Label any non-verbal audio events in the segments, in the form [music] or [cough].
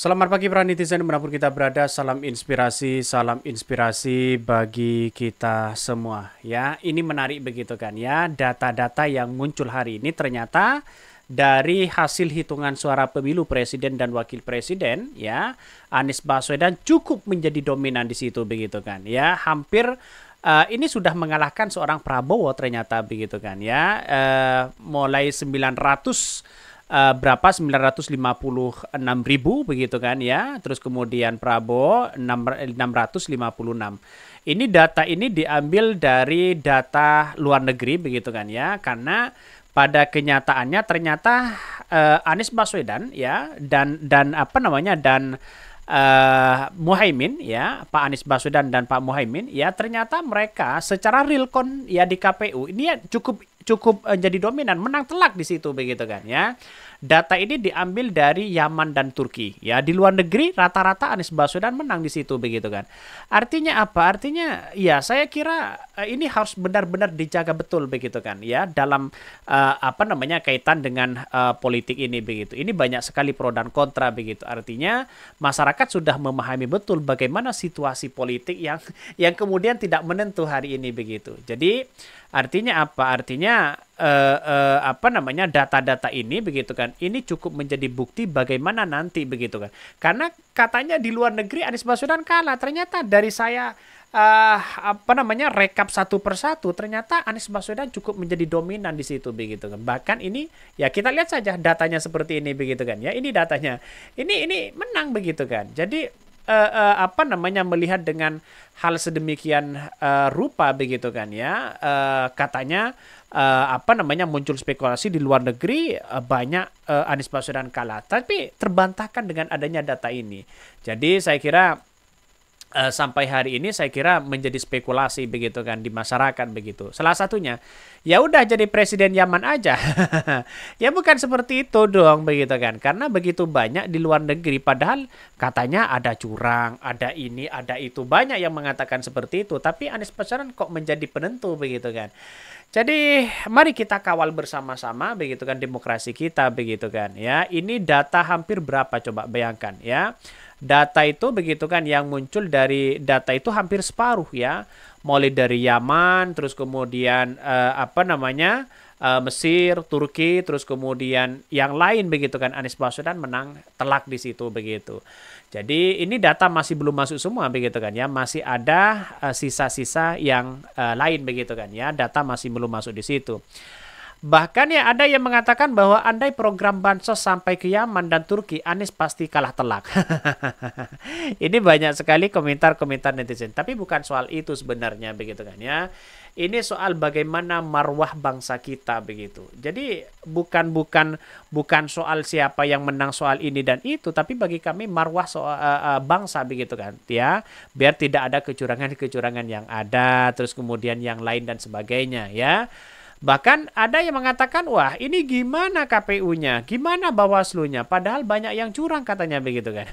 Selamat pagi para netizen dimanapun kita berada, salam inspirasi, salam inspirasi bagi kita semua ya. Ini menarik begitu kan ya, data-data yang muncul hari ini ternyata dari hasil hitungan suara pemilu presiden dan wakil presiden ya, Anies Baswedan cukup menjadi dominan di situ begitu kan ya, hampir uh, ini sudah mengalahkan seorang Prabowo ternyata begitu kan ya, uh, mulai 900 uh, berapa 956 ribu begitu kan ya terus kemudian Prabowo 6, 656 ini data ini diambil dari data luar negeri begitu kan ya karena pada kenyataannya ternyata uh, Anies Baswedan ya dan dan apa namanya dan uh, eh, Muhaimin ya Pak Anies Baswedan dan Pak Muhaimin ya ternyata mereka secara real count ya di KPU ini ya cukup cukup uh, jadi dominan, menang telak di situ begitu kan ya. Data ini diambil dari Yaman dan Turki. Ya, di luar negeri rata-rata Anies Baswedan menang di situ begitu kan. Artinya apa? Artinya ya saya kira eh, ini harus benar-benar dijaga betul begitu kan ya dalam uh, apa namanya kaitan dengan uh, politik ini begitu. Ini banyak sekali pro dan kontra begitu. Artinya masyarakat sudah memahami betul bagaimana situasi politik yang [laughs] yang kemudian tidak menentu hari ini begitu. Jadi artinya apa? Artinya uh, uh, apa namanya data-data ini begitu kan ini cukup menjadi bukti bagaimana nanti begitu kan karena katanya di luar negeri Anies Baswedan kalah ternyata dari saya uh, apa namanya rekap satu persatu ternyata Anies Baswedan cukup menjadi dominan di situ begitu kan bahkan ini ya kita lihat saja datanya seperti ini begitu kan ya ini datanya ini ini menang begitu kan jadi uh, uh, apa namanya melihat dengan hal sedemikian uh, rupa begitu kan ya uh, katanya uh, apa namanya muncul spekulasi di luar negeri uh, banyak uh, Anies Baswedan kalah tapi terbantahkan dengan adanya data ini jadi saya kira Eh, sampai hari ini saya kira menjadi spekulasi begitu kan di masyarakat begitu. Salah satunya, ya udah jadi presiden Yaman aja. [laughs] ya bukan seperti itu dong begitu kan. Karena begitu banyak di luar negeri padahal katanya ada curang, ada ini, ada itu. Banyak yang mengatakan seperti itu, tapi Anies Baswedan kok menjadi penentu begitu kan. Jadi mari kita kawal bersama-sama begitu kan demokrasi kita begitu kan ya. Ini data hampir berapa coba bayangkan ya. Data itu begitu kan yang muncul dari data itu hampir separuh ya. Mulai dari Yaman, terus kemudian eh, apa namanya? uh, Mesir, Turki, terus kemudian yang lain begitu kan Anies Baswedan menang telak di situ begitu. Jadi ini data masih belum masuk semua begitu kan ya, masih ada eh, sisa-sisa uh, yang uh, lain begitu kan ya, data masih belum masuk di situ. Bahkan ya ada yang mengatakan bahwa andai program bansos sampai ke Yaman dan Turki, Anies pasti kalah telak. [laughs] Ini banyak sekali komentar-komentar netizen, tapi bukan soal itu sebenarnya begitu kan ya. Ini soal bagaimana marwah bangsa kita begitu. Jadi bukan bukan bukan soal siapa yang menang soal ini dan itu, tapi bagi kami marwah soal, uh, eh, uh, eh, bangsa begitu kan ya. Biar tidak ada kecurangan-kecurangan yang ada, terus kemudian yang lain dan sebagainya ya. Bahkan ada yang mengatakan, wah ini gimana KPU-nya, gimana Bawaslu-nya, padahal banyak yang curang katanya begitu kan.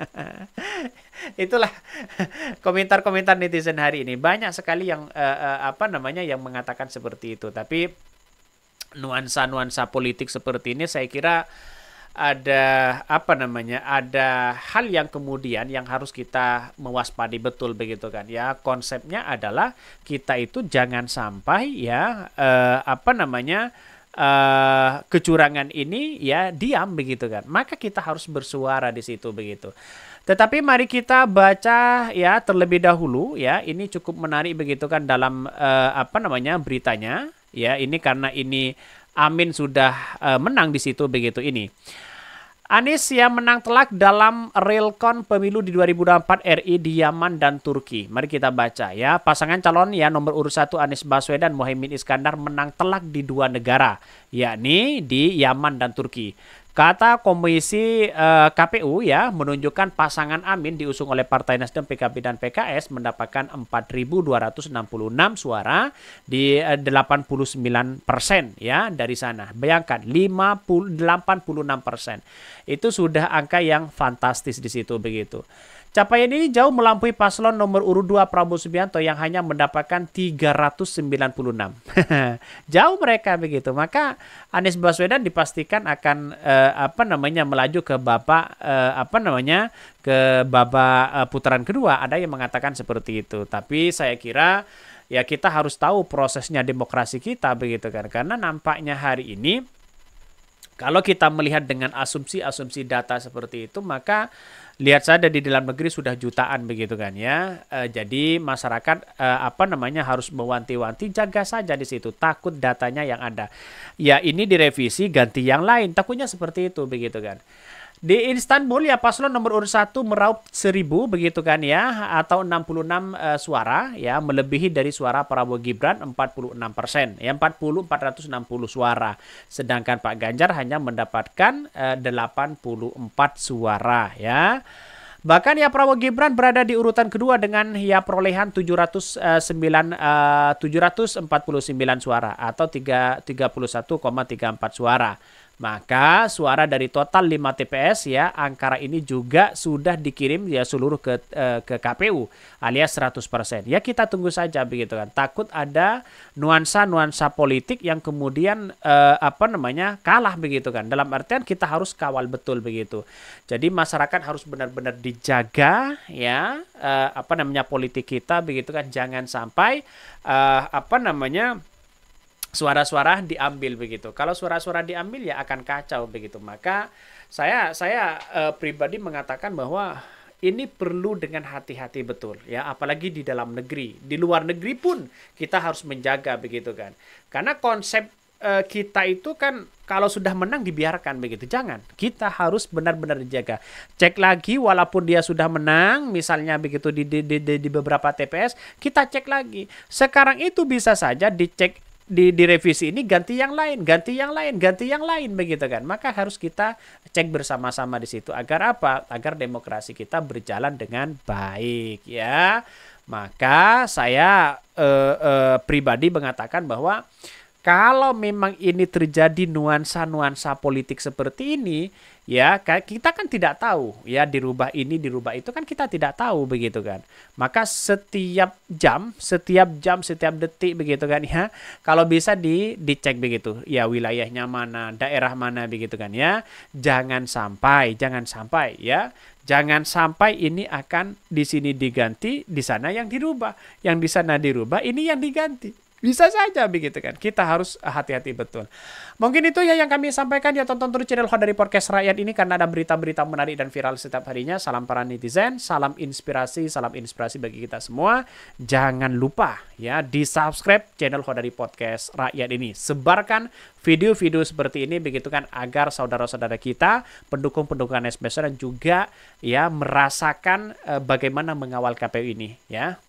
[laughs] Itulah komentar-komentar netizen hari ini. Banyak sekali yang uh, uh, apa namanya yang mengatakan seperti itu. Tapi nuansa-nuansa politik seperti ini saya kira ada apa namanya ada hal yang kemudian yang harus kita mewaspadi betul begitu kan ya konsepnya adalah kita itu jangan sampai ya eh, apa namanya eh, kecurangan ini ya diam begitu kan maka kita harus bersuara di situ begitu tetapi mari kita baca ya terlebih dahulu ya ini cukup menarik begitu kan dalam eh, apa namanya beritanya ya ini karena ini Amin sudah uh, menang di situ begitu ini. Anies yang menang telak dalam realcon pemilu di 2024 RI di Yaman dan Turki. Mari kita baca ya. Pasangan calon ya nomor urut satu Anies Baswedan Mohaimin Iskandar menang telak di dua negara, yakni di Yaman dan Turki. Kata Komisi eh, KPU ya menunjukkan pasangan Amin diusung oleh Partai Nasdem, PKB dan PKS mendapatkan 4.266 suara di eh, 89 persen ya dari sana. Bayangkan 50, 86 persen itu sudah angka yang fantastis di situ begitu. Capaian ini jauh melampaui paslon nomor urut 2 Prabowo Subianto yang hanya mendapatkan 396. [laughs] jauh mereka begitu. Maka Anies Baswedan dipastikan akan eh, Eh, apa namanya melaju ke babak uh, eh, apa namanya ke babak uh, eh, putaran kedua ada yang mengatakan seperti itu tapi saya kira ya kita harus tahu prosesnya demokrasi kita begitu kan karena nampaknya hari ini kalau kita melihat dengan asumsi-asumsi data seperti itu maka lihat saja di dalam negeri sudah jutaan begitu kan ya. E, jadi masyarakat e, apa namanya harus mewanti-wanti jaga saja di situ takut datanya yang ada. Ya ini direvisi ganti yang lain takutnya seperti itu begitu kan. Di Istanbul ya paslon nomor urut satu meraup seribu begitu kan ya atau 66 uh, eh, suara ya melebihi dari suara Prabowo Gibran 46 persen ya 40 460 suara sedangkan Pak Ganjar hanya mendapatkan eh, uh, 84 suara ya. Bahkan ya Prabowo Gibran berada di urutan kedua dengan ya perolehan 709 uh, 749 suara atau 331,34 empat suara. Maka suara dari total 5 TPS ya angkara ini juga sudah dikirim ya seluruh ke eh, ke KPU alias 100%. Ya kita tunggu saja begitu kan. Takut ada nuansa-nuansa politik yang kemudian eh, apa namanya kalah begitu kan. Dalam artian kita harus kawal betul begitu. Jadi masyarakat harus benar-benar dijaga ya eh, apa namanya politik kita begitu kan jangan sampai eh, apa namanya suara-suara diambil begitu. Kalau suara-suara diambil ya akan kacau begitu. Maka saya saya eh, pribadi mengatakan bahwa ini perlu dengan hati-hati betul ya apalagi di dalam negeri di luar negeri pun kita harus menjaga begitu kan karena konsep eh, kita itu kan kalau sudah menang dibiarkan begitu jangan kita harus benar-benar dijaga cek lagi walaupun dia sudah menang misalnya begitu di di, di di beberapa TPS kita cek lagi sekarang itu bisa saja dicek di direvisi ini ganti yang lain, ganti yang lain, ganti yang lain begitu kan. Maka harus kita cek bersama-sama di situ agar apa? Agar demokrasi kita berjalan dengan baik ya. Maka saya eh, eh, pribadi mengatakan bahwa kalau memang ini terjadi nuansa-nuansa politik seperti ini, ya kita kan tidak tahu ya dirubah ini dirubah itu kan kita tidak tahu begitu kan. Maka setiap jam, setiap jam, setiap detik begitu kan ya. Kalau bisa di dicek begitu. Ya wilayahnya mana, daerah mana begitu kan ya. Jangan sampai, jangan sampai ya. Jangan sampai ini akan di sini diganti, di sana yang dirubah, yang di sana dirubah, ini yang diganti bisa saja begitu kan. Kita harus eh, hati-hati betul. Mungkin itu ya yang kami sampaikan ya tonton terus channel Hot dari Podcast Rakyat ini karena ada berita-berita menarik dan viral setiap harinya. Salam para netizen, salam inspirasi, salam inspirasi bagi kita semua. Jangan lupa ya di-subscribe channel Hot dari Podcast Rakyat ini. Sebarkan video-video seperti ini begitu kan agar saudara-saudara kita, pendukung-pendukung SBS dan juga ya merasakan eh, bagaimana mengawal KPU ini ya.